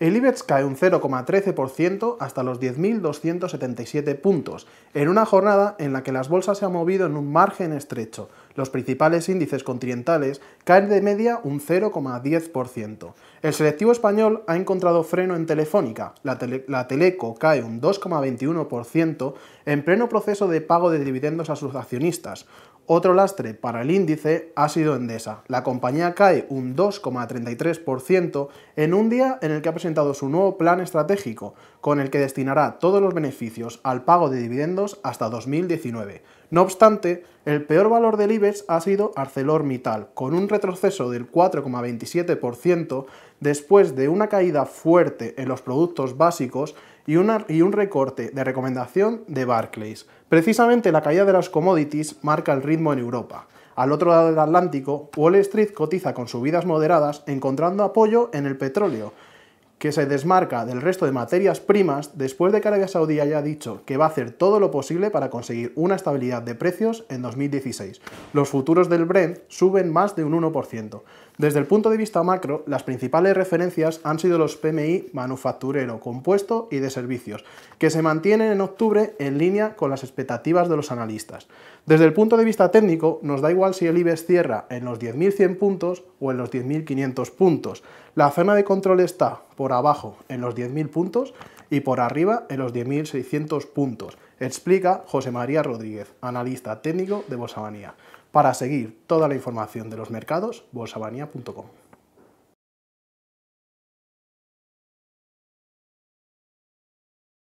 El IBEX cae un 0,13% hasta los 10.277 puntos, en una jornada en la que las bolsas se han movido en un margen estrecho, los principales índices continentales caen de media un 0,10%. El selectivo español ha encontrado freno en Telefónica, la, Teleco cae un 2,21% en pleno proceso de pago de dividendos a sus accionistas. Otro lastre para el índice ha sido Endesa. La compañía cae un 2,33% en un día en el que ha presentado su nuevo plan estratégico, con el que destinará todos los beneficios al pago de dividendos hasta 2019. No obstante, el peor valor del IBE ha sido ArcelorMittal, con un retroceso del 4,27% después de una caída fuerte en los productos básicos y un recorte de recomendación de Barclays. Precisamente la caída de las commodities marca el ritmo en Europa. Al otro lado del Atlántico, Wall Street cotiza con subidas moderadas encontrando apoyo en el petróleo, que se desmarca del resto de materias primas después de que Arabia Saudí haya dicho que va a hacer todo lo posible para conseguir una estabilidad de precios en 2016. Los futuros del Brent suben más de un 1%. Desde el punto de vista macro, las principales referencias han sido los PMI manufacturero, compuesto y de servicios, que se mantienen en octubre en línea con las expectativas de los analistas. Desde el punto de vista técnico, nos da igual si el IBEX cierra en los 10.100 puntos o en los 10.500 puntos. La zona de control está por abajo en los 10.000 puntos y por arriba en los 10.600 puntos, explica José María Rodríguez, analista técnico de Bolsabanía. Para seguir toda la información de los mercados, bossabanía.com.